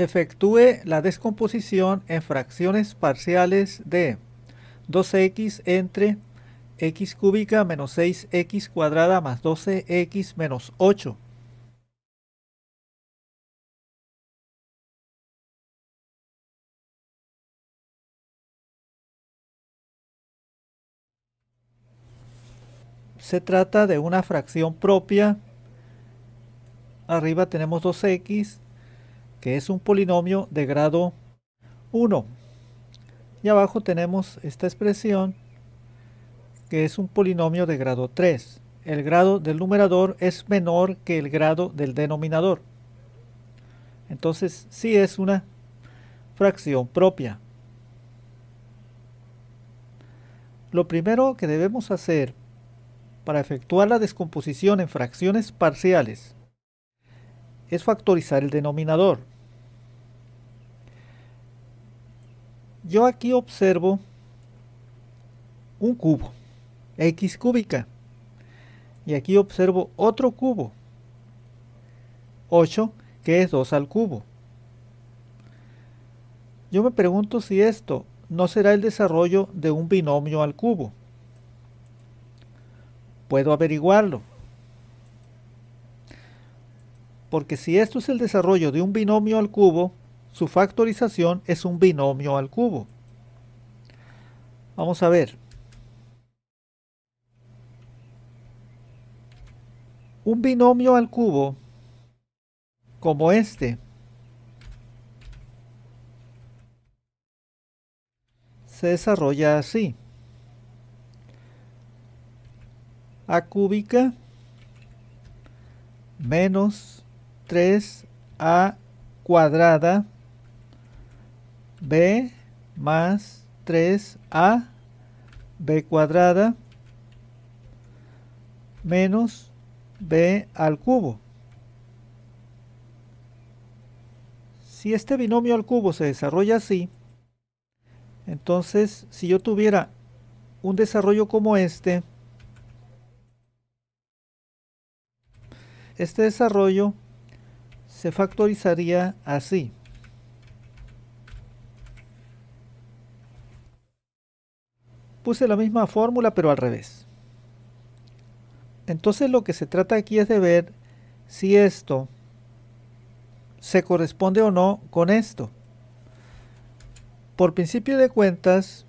Efectúe la descomposición en fracciones parciales de 2x entre x cúbica menos 6x cuadrada más 12x menos 8. Se trata de una fracción propia. Arriba tenemos 2x que es un polinomio de grado 1. Y abajo tenemos esta expresión, que es un polinomio de grado 3. El grado del numerador es menor que el grado del denominador. Entonces, sí es una fracción propia. Lo primero que debemos hacer para efectuar la descomposición en fracciones parciales es factorizar el denominador. yo aquí observo un cubo, X cúbica. Y aquí observo otro cubo, 8, que es 2 al cubo. Yo me pregunto si esto no será el desarrollo de un binomio al cubo. Puedo averiguarlo. Porque si esto es el desarrollo de un binomio al cubo, su factorización es un binomio al cubo. Vamos a ver. Un binomio al cubo como este se desarrolla así. A cúbica menos 3A cuadrada b más 3a b cuadrada menos b al cubo. Si este binomio al cubo se desarrolla así, entonces si yo tuviera un desarrollo como este, este desarrollo se factorizaría así. puse la misma fórmula pero al revés. Entonces lo que se trata aquí es de ver si esto se corresponde o no con esto. Por principio de cuentas,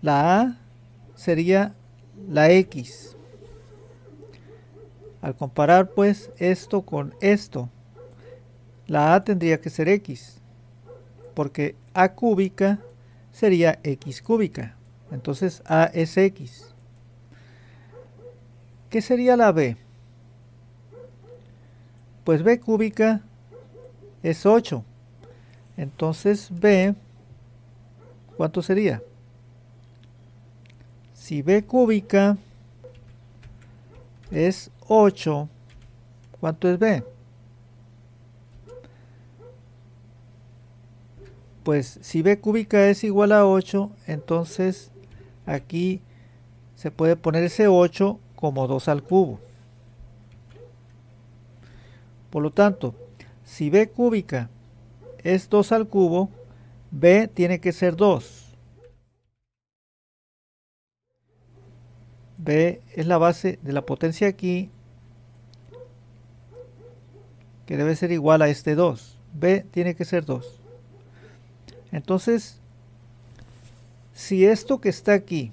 la A sería la X. Al comparar pues esto con esto, la A tendría que ser X, porque A cúbica sería x cúbica. Entonces A es x. ¿Qué sería la B? Pues B cúbica es 8. Entonces B, ¿cuánto sería? Si B cúbica es 8, ¿cuánto es B? pues si b cúbica es igual a 8, entonces aquí se puede poner ese 8 como 2 al cubo. Por lo tanto, si b cúbica es 2 al cubo, b tiene que ser 2. b es la base de la potencia aquí, que debe ser igual a este 2. b tiene que ser 2. Entonces, si esto que está aquí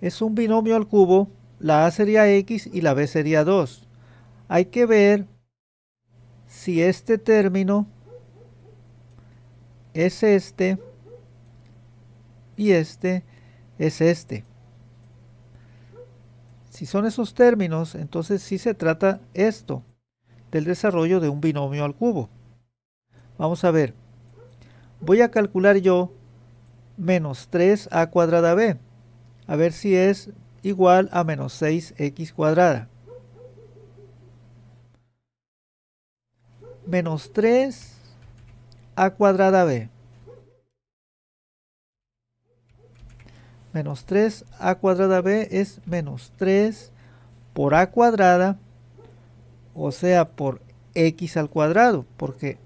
es un binomio al cubo, la A sería X y la B sería 2. Hay que ver si este término es este y este es este. Si son esos términos, entonces sí se trata esto del desarrollo de un binomio al cubo. Vamos a ver. Voy a calcular yo menos 3a cuadrada b. A ver si es igual a menos 6x cuadrada. Menos 3a cuadrada b. Menos 3a cuadrada b es menos 3 por a cuadrada, o sea, por x al cuadrado, porque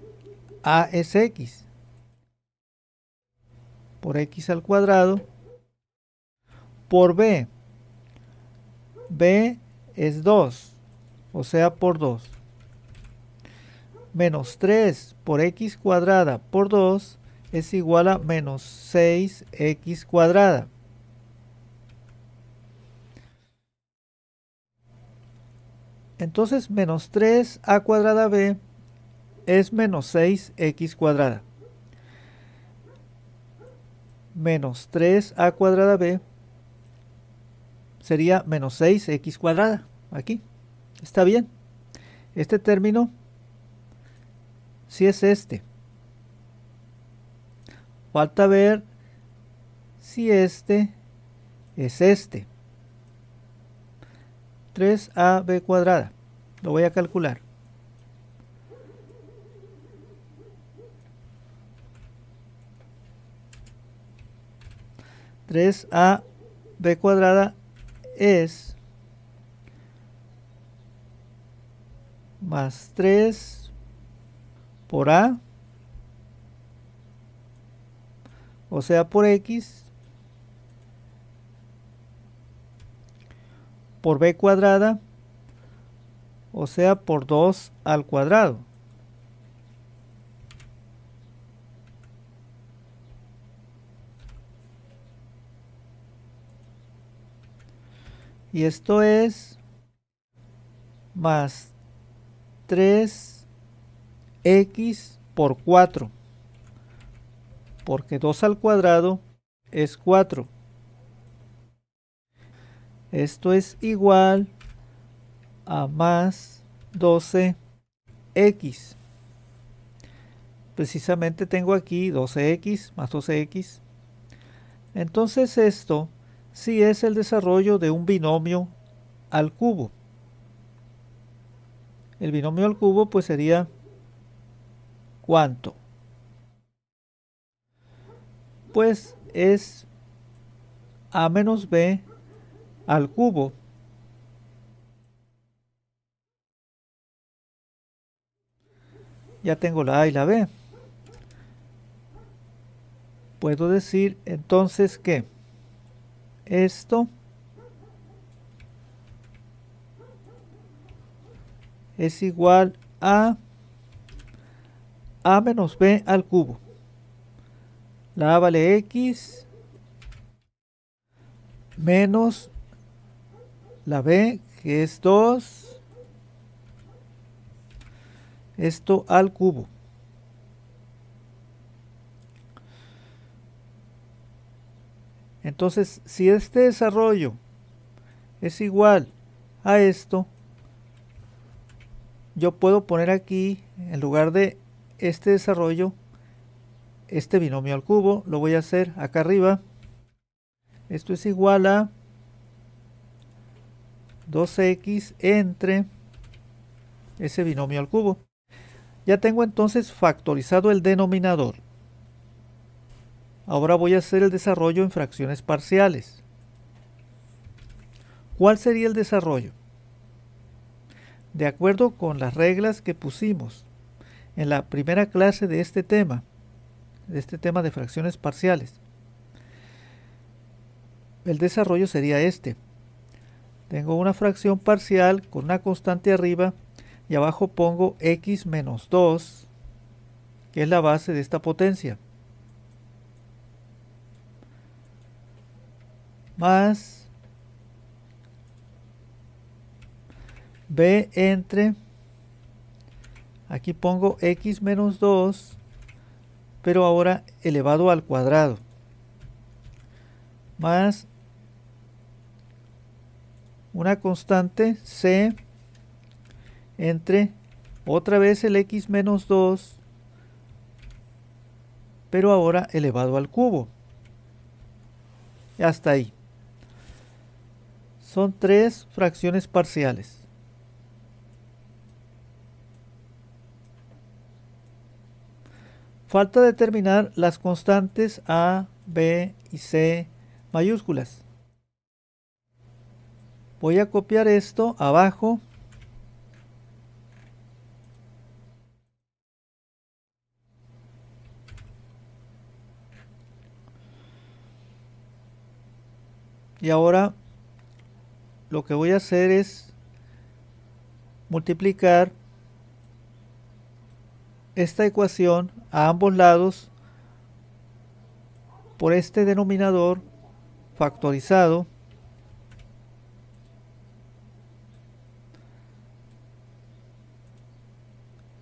a es X por X al cuadrado por B. B es 2, o sea por 2. Menos 3 por X cuadrada por 2 es igual a menos 6X cuadrada. Entonces menos 3a cuadrada b es menos 6x cuadrada. Menos 3a cuadrada b sería menos 6x cuadrada. Aquí. Está bien. Este término si es este. Falta ver si este es este. 3ab cuadrada. Lo voy a calcular. 3ab cuadrada es más 3 por a, o sea por x, por b cuadrada, o sea por 2 al cuadrado. Y esto es más 3x por 4. Porque 2 al cuadrado es 4. Esto es igual a más 12x. Precisamente tengo aquí 12x más 12x. Entonces esto si es el desarrollo de un binomio al cubo. El binomio al cubo pues sería ¿cuánto? Pues es a menos b al cubo. Ya tengo la a y la b. Puedo decir entonces que esto. Es igual a a menos b al cubo. La a vale x menos la b que es 2. Esto al cubo. Entonces, si este desarrollo es igual a esto, yo puedo poner aquí, en lugar de este desarrollo, este binomio al cubo, lo voy a hacer acá arriba. Esto es igual a 2x entre ese binomio al cubo. Ya tengo entonces factorizado el denominador. Ahora voy a hacer el desarrollo en fracciones parciales. ¿Cuál sería el desarrollo? De acuerdo con las reglas que pusimos en la primera clase de este tema, de este tema de fracciones parciales, el desarrollo sería este. Tengo una fracción parcial con una constante arriba y abajo pongo x menos 2, que es la base de esta potencia. más b entre aquí pongo x menos 2 pero ahora elevado al cuadrado más una constante c entre otra vez el x menos 2 pero ahora elevado al cubo hasta ahí son tres fracciones parciales. Falta determinar las constantes A, B y C mayúsculas. Voy a copiar esto abajo. Y ahora lo que voy a hacer es multiplicar esta ecuación a ambos lados por este denominador factorizado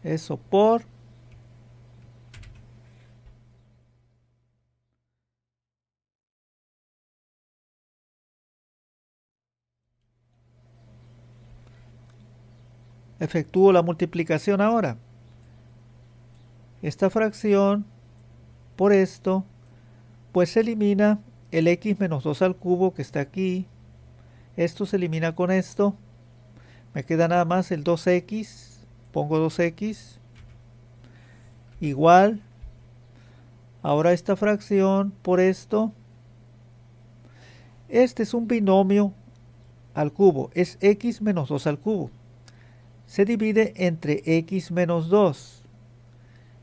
eso por efectúo la multiplicación ahora. Esta fracción por esto, pues se elimina el x menos 2 al cubo que está aquí. Esto se elimina con esto. Me queda nada más el 2x. Pongo 2x. Igual. Ahora esta fracción por esto. Este es un binomio al cubo. Es x menos 2 al cubo se divide entre x menos 2.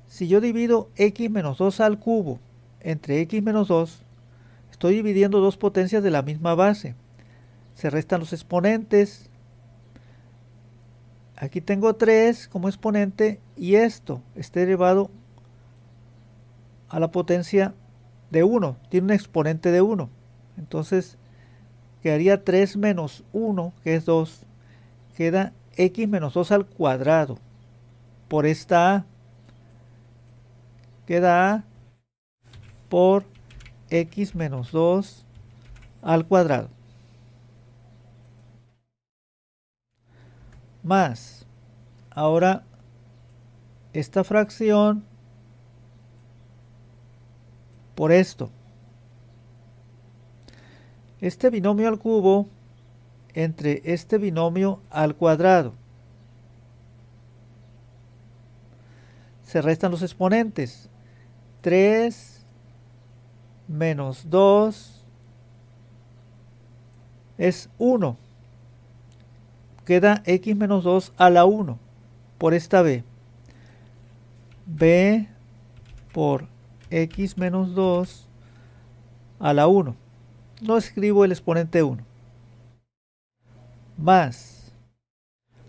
Si yo divido x menos 2 al cubo entre x menos 2, estoy dividiendo dos potencias de la misma base. Se restan los exponentes. Aquí tengo 3 como exponente y esto está elevado a la potencia de 1. Tiene un exponente de 1. Entonces quedaría 3 menos 1, que es 2. Queda x menos 2 al cuadrado por esta queda por x menos 2 al cuadrado más ahora esta fracción por esto este binomio al cubo entre este binomio al cuadrado. Se restan los exponentes. 3 menos 2 es 1. Queda x menos 2 a la 1 por esta b. b por x menos 2 a la 1. No escribo el exponente 1 más.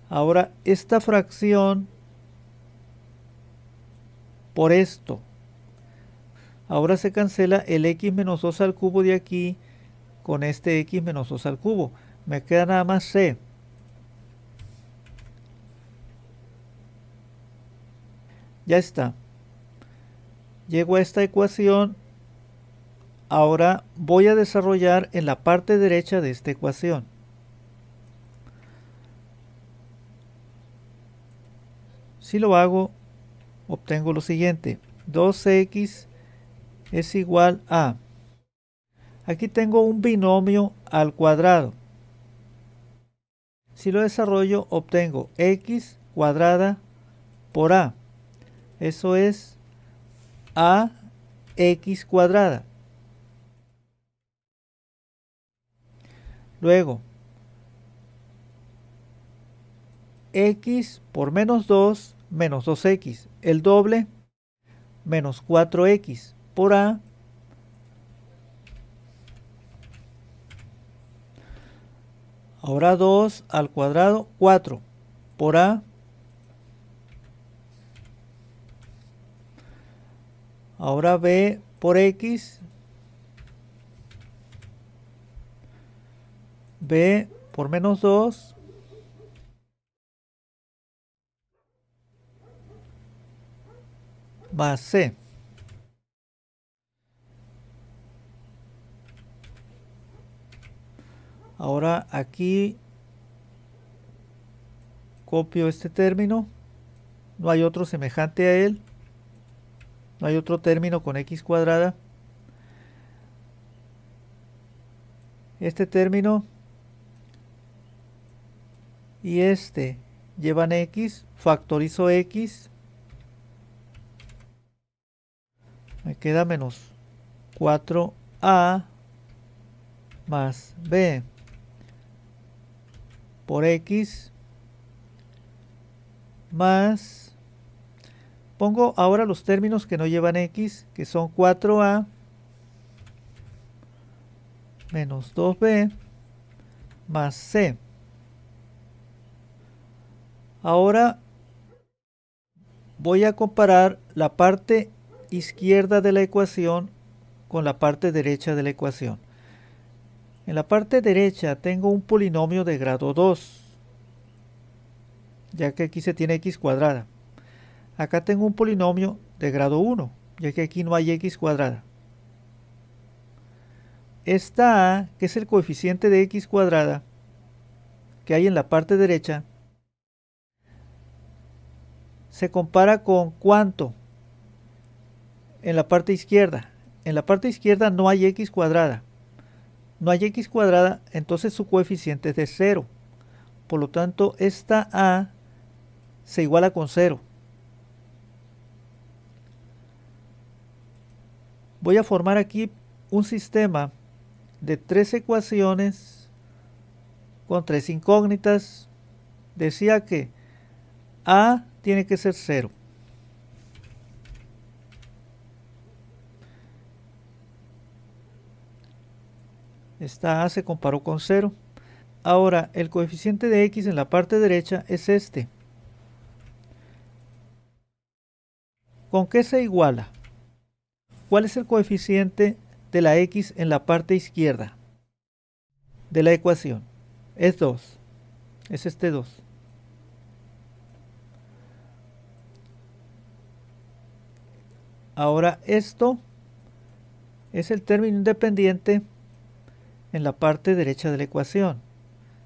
Ahora, esta fracción por esto. Ahora se cancela el x menos 2 al cubo de aquí con este x menos 2 al cubo. Me queda nada más c. Ya está. Llego a esta ecuación. Ahora voy a desarrollar en la parte derecha de esta ecuación. Si lo hago, obtengo lo siguiente. 2x es igual a... Aquí tengo un binomio al cuadrado. Si lo desarrollo, obtengo x cuadrada por a. Eso es a x cuadrada. Luego, x por menos 2 menos 2x. El doble menos 4x por a Ahora 2 al cuadrado, 4 por A. Ahora B por X. B por menos 2 base. Ahora aquí copio este término. No hay otro semejante a él. No hay otro término con x cuadrada. Este término y este llevan x, factorizo x me queda menos 4a más b por x más pongo ahora los términos que no llevan x que son 4a menos 2b más c ahora voy a comparar la parte izquierda de la ecuación con la parte derecha de la ecuación. En la parte derecha tengo un polinomio de grado 2, ya que aquí se tiene x cuadrada. Acá tengo un polinomio de grado 1, ya que aquí no hay x cuadrada. Esta a, que es el coeficiente de x cuadrada, que hay en la parte derecha, se compara con cuánto, en la parte izquierda. En la parte izquierda no hay x cuadrada. No hay x cuadrada, entonces su coeficiente es de 0. Por lo tanto, esta a se iguala con 0. Voy a formar aquí un sistema de tres ecuaciones con tres incógnitas. Decía que a tiene que ser 0. Esta A se comparó con 0. Ahora, el coeficiente de x en la parte derecha es este. ¿Con qué se iguala? ¿Cuál es el coeficiente de la x en la parte izquierda de la ecuación? Es 2. Es este 2. Ahora esto es el término independiente en la parte derecha de la ecuación.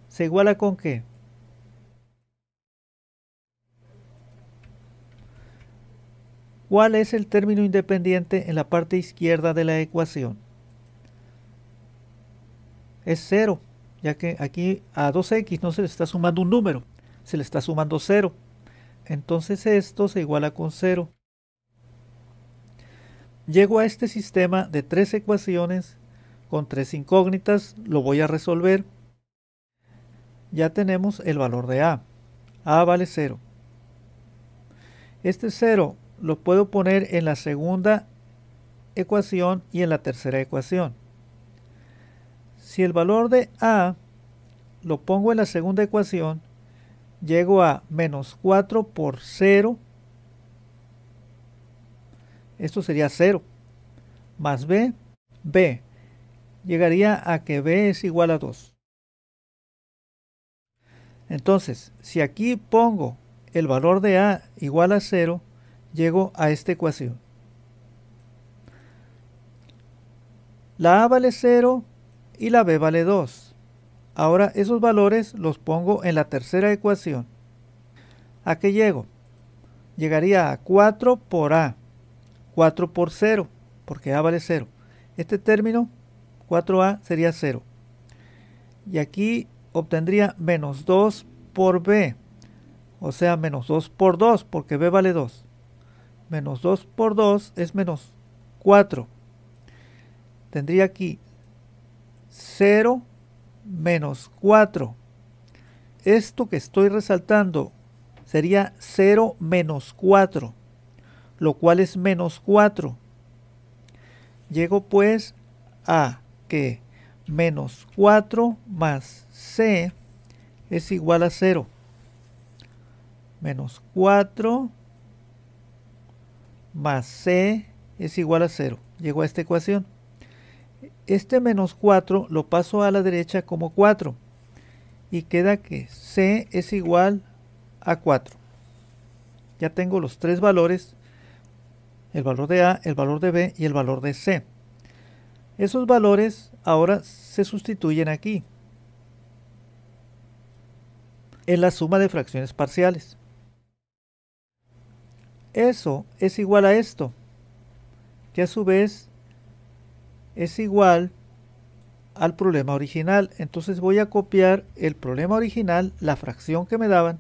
¿Se iguala con qué? ¿Cuál es el término independiente en la parte izquierda de la ecuación? Es cero. ya que aquí a 2x no se le está sumando un número, se le está sumando cero. Entonces esto se iguala con cero. Llego a este sistema de tres ecuaciones con tres incógnitas, lo voy a resolver. Ya tenemos el valor de A. A vale 0. Este 0 lo puedo poner en la segunda ecuación y en la tercera ecuación. Si el valor de A lo pongo en la segunda ecuación, llego a menos 4 por 0. Esto sería 0. Más B, B llegaría a que b es igual a 2. Entonces, si aquí pongo el valor de a igual a 0, llego a esta ecuación. La a vale 0 y la b vale 2. Ahora esos valores los pongo en la tercera ecuación. ¿A qué llego? Llegaría a 4 por a, 4 por 0, porque a vale 0. Este término 4A sería 0. Y aquí obtendría menos 2 por B. O sea, menos 2 por 2, porque B vale 2. Menos 2 por 2 es menos 4. Tendría aquí 0 menos 4. Esto que estoy resaltando sería 0 menos 4, lo cual es menos 4. Llego pues a que menos 4 más C es igual a 0. Menos 4 más C es igual a 0. Llego a esta ecuación. Este menos 4 lo paso a la derecha como 4. Y queda que C es igual a 4. Ya tengo los tres valores. El valor de A, el valor de B y el valor de C. Esos valores ahora se sustituyen aquí, en la suma de fracciones parciales. Eso es igual a esto, que a su vez es igual al problema original. Entonces voy a copiar el problema original, la fracción que me daban.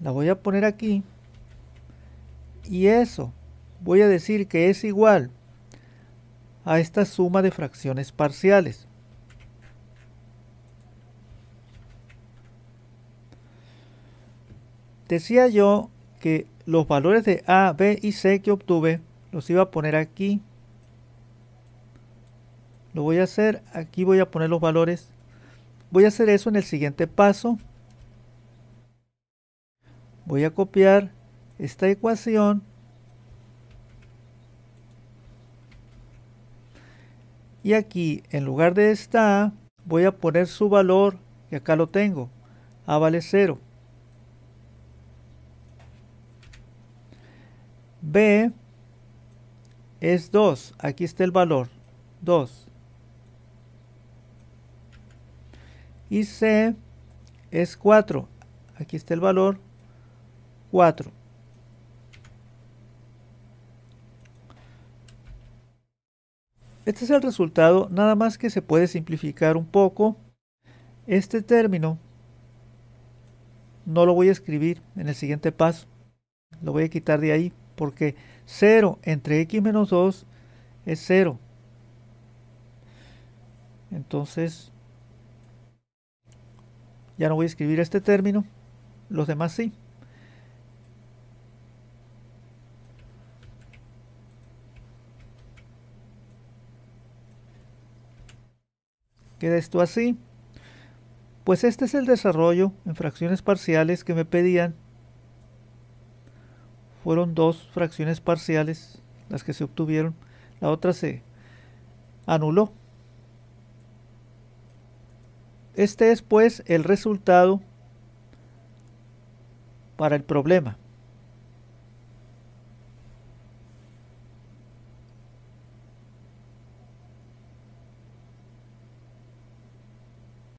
La voy a poner aquí. Y eso voy a decir que es igual a esta suma de fracciones parciales. Decía yo que los valores de A, B y C que obtuve los iba a poner aquí. Lo voy a hacer, aquí voy a poner los valores. Voy a hacer eso en el siguiente paso. Voy a copiar esta ecuación y aquí en lugar de esta voy a poner su valor y acá lo tengo a vale 0 b es 2 aquí está el valor 2 y c es 4 aquí está el valor 4 Este es el resultado, nada más que se puede simplificar un poco este término. No lo voy a escribir en el siguiente paso. Lo voy a quitar de ahí porque 0 entre x menos 2 es 0. Entonces, ya no voy a escribir este término, los demás sí. ¿Queda esto así? Pues este es el desarrollo en fracciones parciales que me pedían. Fueron dos fracciones parciales las que se obtuvieron. La otra se anuló. Este es pues el resultado para el problema.